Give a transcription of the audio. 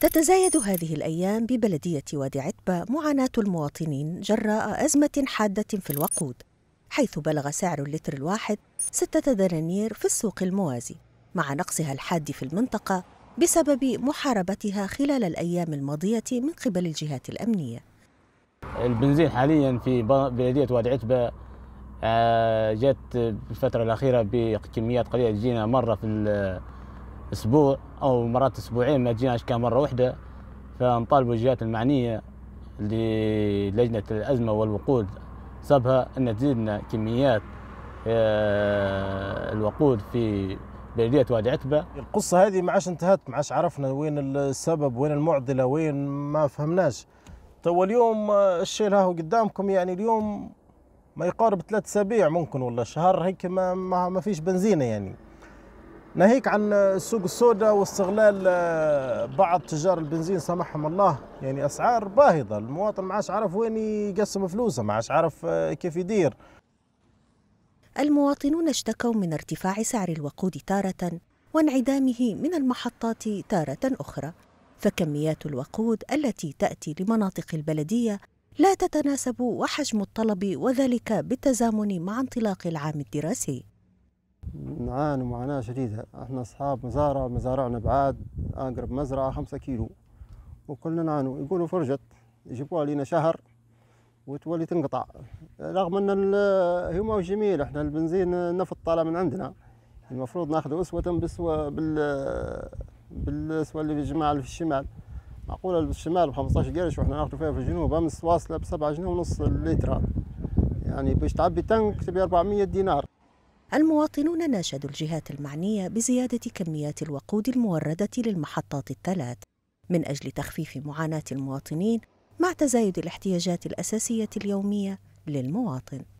تتزايد هذه الأيام ببلدية وادي عتبة معاناة المواطنين جراء أزمة حادة في الوقود حيث بلغ سعر اللتر الواحد ستة دنانير في السوق الموازي مع نقصها الحاد في المنطقة بسبب محاربتها خلال الأيام الماضية من قبل الجهات الأمنية البنزين حاليا في بلدية وادي عتبة آه، جت الفترة الأخيرة بكميات قليلة جينا مرة في اسبوع او مرات اسبوعين ما تجيناش كان مره واحده فنطالبوا الجهات المعنيه للجنه الازمه والوقود سبها ان تزيدنا كميات آه، الوقود في بلديه وادي عتبه القصه هذه ما عادش انتهت ما عادش عرفنا وين السبب وين المعضله وين ما فهمناش تو اليوم آه، الشيء هاهو قدامكم يعني اليوم ما يقارب ثلاث اسابيع ممكن ولا شهر هيك ما, ما فيش بنزينه يعني ناهيك عن السوق السوداء واستغلال آه، بعض تجار البنزين سامحهم الله يعني اسعار باهظه المواطن ما عادش عارف وين يقسم فلوسه ما عادش عارف آه، كيف يدير المواطنون اشتكوا من ارتفاع سعر الوقود تاره وانعدامه من المحطات تاره اخرى فكميات الوقود التي تاتي لمناطق البلديه لا تتناسب وحجم الطلب وذلك بالتزامن مع انطلاق العام الدراسي نعاني معاناة شديدة احنا أصحاب مزارع مزارعنا بعاد أقرب مزرعة خمسة كيلو وكلنا نعانوا يقولوا فرجت يجيبوها لنا شهر وتولي تنقطع رغم ان هما جميل احنا البنزين النفط طالع من عندنا المفروض ناخذ اسوة بسوة بال بالاسوة اللي في الجماعة اللي في الشمال معقولة الشمال ب 15 قرش واحنا ناخذ فيها في الجنوب امس واصلة ب 7 جنيه ونص الليترة يعني باش تعبي تنك تبي 400 دينار المواطنون ناشدوا الجهات المعنية بزيادة كميات الوقود الموردة للمحطات الثلاث من أجل تخفيف معاناة المواطنين مع تزايد الاحتياجات الأساسية اليومية للمواطن